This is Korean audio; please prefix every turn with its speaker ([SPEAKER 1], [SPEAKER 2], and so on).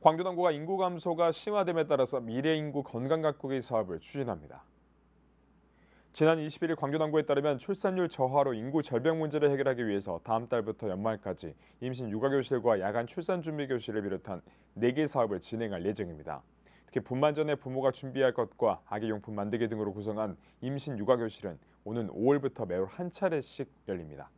[SPEAKER 1] 광주당구가 인구 감소가 심화됨에 따라서 미래인구 건강가꾸기 사업을 추진합니다. 지난 21일 광주당구에 따르면 출산율 저하로 인구 절벽 문제를 해결하기 위해서 다음 달부터 연말까지 임신 육아교실과 야간 출산준비교실을 비롯한 4개 사업을 진행할 예정입니다. 특히 분만 전에 부모가 준비할 것과 아기용품 만들기 등으로 구성한 임신 육아교실은 오는 5월부터 매월 한 차례씩 열립니다.